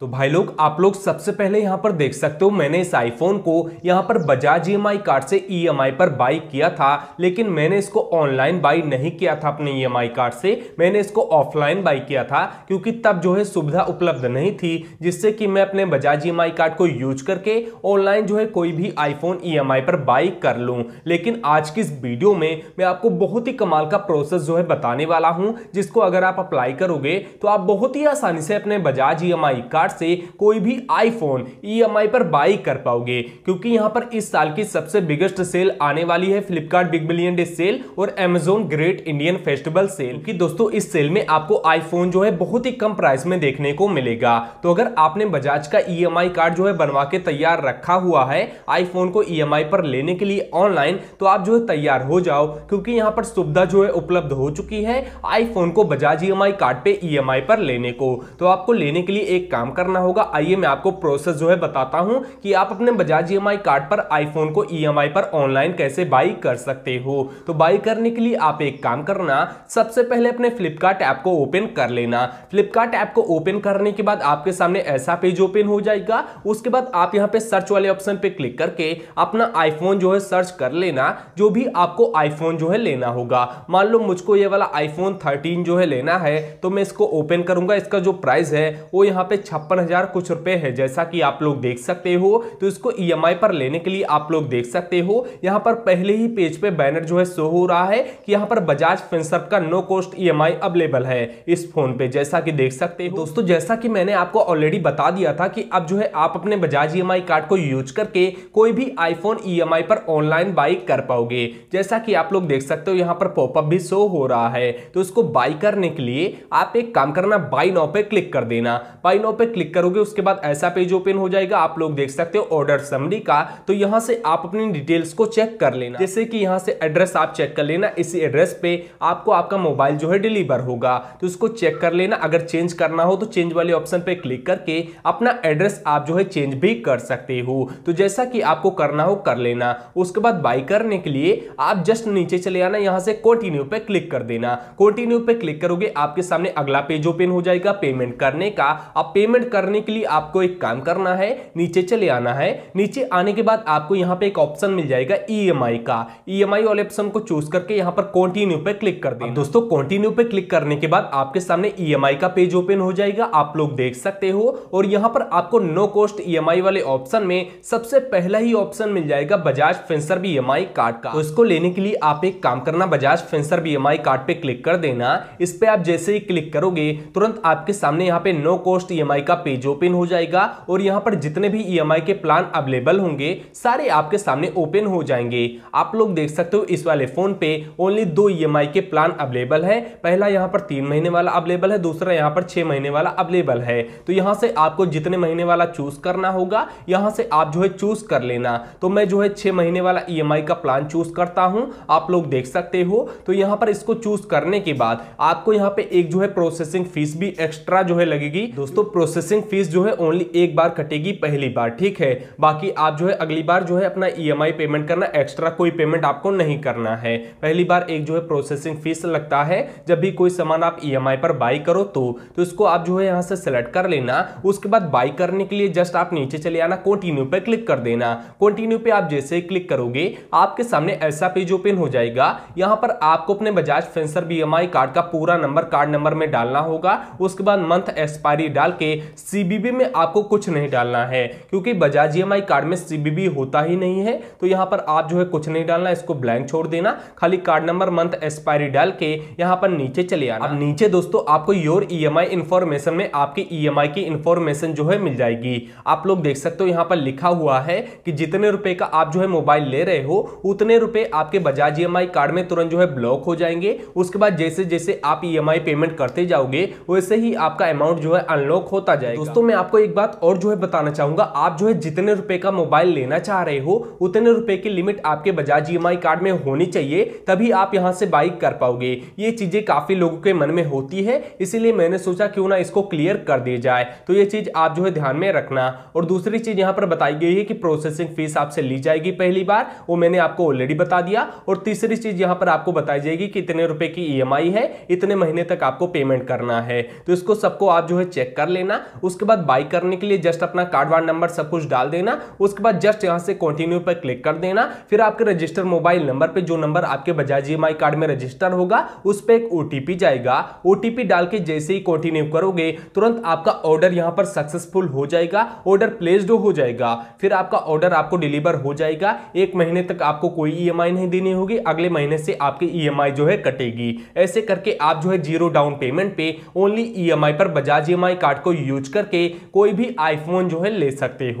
तो भाई लोग आप लोग सबसे पहले यहाँ पर देख सकते हो मैंने इस आईफोन को यहाँ पर बजाज ई कार्ड से ई e पर बाई किया था लेकिन मैंने इसको ऑनलाइन बाई नहीं किया था अपने ई e कार्ड से मैंने इसको ऑफलाइन बाई किया था क्योंकि तब जो है सुविधा उपलब्ध नहीं थी जिससे कि मैं अपने बजाज ई कार्ड को यूज करके ऑनलाइन जो है कोई भी आईफोन ई e पर बाई कर लूँ लेकिन आज की इस वीडियो में मैं आपको बहुत ही कमाल का प्रोसेस जो है बताने वाला हूँ जिसको अगर आप अप्लाई करोगे तो आप बहुत ही आसानी से अपने बजाज ई कार्ड फ्लिपकार्ट से कोई भी आईफोन ईएमआई e पर बाई कर पाओगे क्योंकि यहां पर इस साल की सबसे बिगेस्ट सेल आने वाली है Flipkart big billion day sale और Amazon great Indian festival sale की दोस्तों इस सेल में आपको आईफोन जो है बहुत ही कम प्राइस में देखने को मिलेगा तो अगर आपने बजाज का ई e कार्ड जो है बनवा के तैयार रखा हुआ है आईफोन को ई e पर लेने के लिए ऑनलाइन तो आप जो है तैयार हो जाओ क्योंकि यहाँ पर सुविधा जो है उपलब्ध हो चुकी है आईफोन को बजाज ई कार्ड पे ई पर लेने को तो आपको लेने के लिए एक काम करना होगा आइए मैं आपको प्रोसेस जो है बताता हूं कि आप अपने बजाज ई कार्ड पर आईफोन को ई e पर ऑनलाइन कैसे बाई कर सकते हो तो बाई करने के लिए आप एक काम करना सबसे पहले अपने फ्लिपकार्ट ऐप को ओपन कर लेना फ्लिपकार्ट ऐप को ओपन करने के बाद आपके सामने ऐसा पेज ओपन हो जाएगा उसके बाद आप यहाँ पे सर्च वाले ऑप्शन पे क्लिक करके अपना आईफोन जो है सर्च कर लेना जो भी आपको आईफोन जो है लेना होगा मान लो मुझको ये वाला आईफोन थर्टीन जो है लेना है तो मैं इसको ओपन करूंगा इसका जो प्राइस है वो यहाँ पे छप्पन छप्पन हजार कुछ रुपए है जैसा कि आप लोग देख सकते हो तो इसको ई e पर लेने के लिए आप लोग देख सकते हो यहाँ पर पहले ही पेज पे बैनर जो है शो हो रहा है कि यहाँ पर बजाज फिंसर्व का no cost E e available है इस फोन पे जैसा कि देख सकते हो दोस्तों जैसा कि मैंने आपको ऑलरेडी बता दिया था कि अब जो है आप अपने बजाज ई e कार्ड को यूज करके कोई भी आईफोन ई पर ऑनलाइन बाई कर पाओगे जैसा कि आप लोग देख सकते हो यहाँ पर पॉपअप भी शो हो रहा है तो इसको बाई करने के लिए आप एक काम करना बाई नाउ पे क्लिक कर देना बाई नाउ पे क्लिक क्लिक करोगे उसके बाद ऐसा पेज ओपन हो जाएगा आप लोग देख सकते हो ऑर्डर समरी का तो यहाँ से आप अपनी डिटेल्स को चेक कर लेना जैसे कि यहाँ से एड्रेस आप चेक कर लेना इसी एड्रेस पे आपको आपका मोबाइल जो है डिलीवर होगा तो उसको चेक कर लेना अगर चेंज करना हो तो चेंज वाले ऑप्शन पे क्लिक करके अपना एड्रेस आप जो है चेंज भी कर सकते हो तो जैसा कि आपको करना हो कर लेना उसके बाद बाई करने के लिए आप जस्ट नीचे चले आना यहाँ से कंटिन्यू पे क्लिक कर देना कंटिन्यू पे क्लिक करोगे आपके सामने अगला पेज ओपन हो जाएगा पेमेंट करने का आप पेमेंट पेमेंट करने के लिए आपको एक काम करना है नीचे चले आना है नीचे आने के बाद आपको यहाँ पे एक ऑप्शन मिल जाएगा ई e का ई e वाले ऑप्शन को चूज करके यहाँ पर कॉन्टिन्यू पे क्लिक कर दें दोस्तों कॉन्टिन्यू पे क्लिक करने के बाद आपके सामने ई e का पेज ओपन हो जाएगा आप लोग देख सकते हो और यहाँ पर आपको नो कॉस्ट ई वाले ऑप्शन में सबसे पहला ही ऑप्शन मिल जाएगा Bajaj Finserv B M card का उसको तो लेने के लिए आप एक काम करना Bajaj Finserv B M card पे क्लिक कर देना इस पे आप जैसे ही क्लिक करोगे तुरंत आपके सामने यहाँ पे नो कॉस्ट ई का पेज ओपन हो जाएगा और यहाँ पर जितने भी ई e के प्लान अवेलेबल होंगे सारे आपके सामने ओपन हो जाएंगे आप लोग देख सकते हो इस वाले फोन पे ओनली दो ई e के प्लान अवेलेबल है पहला यहाँ पर तीन महीने वाला अवेलेबल है दूसरा यहाँ पर छह महीने वाला अवेलेबल है तो यहाँ से आपको जितने महीने वाला चूज करना होगा यहाँ से आप जो है चूज कर लेना तो मैं जो है छह महीने वाला ई e का प्लान चूज करता हूँ आप लोग देख सकते हो तो यहाँ पर इसको चूज करने के बाद आपको यहाँ पे एक जो है प्रोसेसिंग फीस भी एक्स्ट्रा जो है लगेगी दोस्तों प्रोसेस प्रोसेसिंग फीस जो है ओनली एक बार कटेगी पहली बार ठीक है बाकी आप जो है अगली बार जो है अपना ई e पेमेंट करना एक्स्ट्रा कोई पेमेंट आपको नहीं करना है पहली बार एक जो है प्रोसेसिंग फीस लगता है जब भी कोई सामान आप ई e पर बाई करो तो तो इसको आप जो है यहाँ से सेलेक्ट कर लेना उसके बाद बाई करने के लिए जस्ट आप नीचे चले आना कंटिन्यू पे क्लिक कर देना कंटिन्यू पे आप जैसे ही क्लिक करोगे आपके सामने ऐसा पेज ओपन हो जाएगा यहाँ पर आपको अपने बजाज फेंसर बी कार्ड का पूरा नंबर कार्ड नंबर में डालना होगा उसके बाद मंथ एक्सपायरी डाल के सीबीबी में आपको कुछ नहीं डालना है क्योंकि बजाज ई कार्ड में सीबीबी होता ही नहीं है तो यहाँ पर आप जो है कुछ नहीं डालना इसको ब्लैंक छोड़ देना खाली कार्ड नंबर मंथ एक्सपायरी डाल के यहाँ पर नीचे चले आना अब नीचे दोस्तों आपको योर ईएमआई इन्फॉर्मेशन में आपकी ईएमआई e की इंफॉर्मेशन जो है मिल जाएगी आप लोग देख सकते हो यहाँ पर लिखा हुआ है कि जितने रुपए का आप जो है मोबाइल ले रहे हो उतने रुपए आपके बजाज ई कार्ड में तुरंत जो है ब्लॉक हो जाएंगे उसके बाद जैसे जैसे आप ई e पेमेंट करते जाओगे वैसे ही आपका अमाउंट जो है अनलॉक होता जाएगा दोस्तों मैं आपको एक बात और जो है बताना चाहूंगा आप जो है जितने रुपए का मोबाइल लेना चाह रहे हो उतने रुपए की लिमिट आपके बजाज ई e कार्ड में होनी चाहिए तभी आप यहाँ से बाइक कर पाओगे ये चीजें काफी लोगों के मन में होती है इसीलिए मैंने सोचा क्यों ना इसको क्लियर कर दी जाए तो ये चीज आप जो है ध्यान में रखना और दूसरी चीज यहाँ पर बताई गई है कि प्रोसेसिंग फीस आपसे ली जाएगी पहली बार वो मैंने आपको ऑलरेडी बता दिया और तीसरी चीज यहाँ पर आपको बताई जाएगी कि इतने रुपए की ई e है इतने महीने तक आपको पेमेंट करना है तो इसको सबको आप जो है चेक कर लेना उसके बाद बाई करने के लिए जस्ट अपना कार्ड वार्ड नंबर सब कुछ डाल देना उसके बाद जस्ट यहाँ से कंटिन्यू पर क्लिक कर देना फिर आपके रजिस्टर मोबाइल नंबर पर जो नंबर आपके बजाज ई कार्ड में रजिस्टर होगा उस पर एक ओ जाएगा ओ डाल के जैसे ही कॉन्टिन्यू करोगे तुरंत आपका ऑर्डर यहाँ पर सक्सेसफुल हो जाएगा ऑर्डर प्लेस्ड हो जाएगा फिर आपका ऑर्डर आपको डिलीवर हो जाएगा एक महीने तक आपको कोई ई e नहीं देनी होगी अगले महीने से आपकी ई e जो है कटेगी ऐसे करके आप जो है जीरो डाउन पेमेंट पे ओनली ई e पर बजाज ई कार्ड को यूज यूज करके कोई भी आईफोन जो है ले सकते हो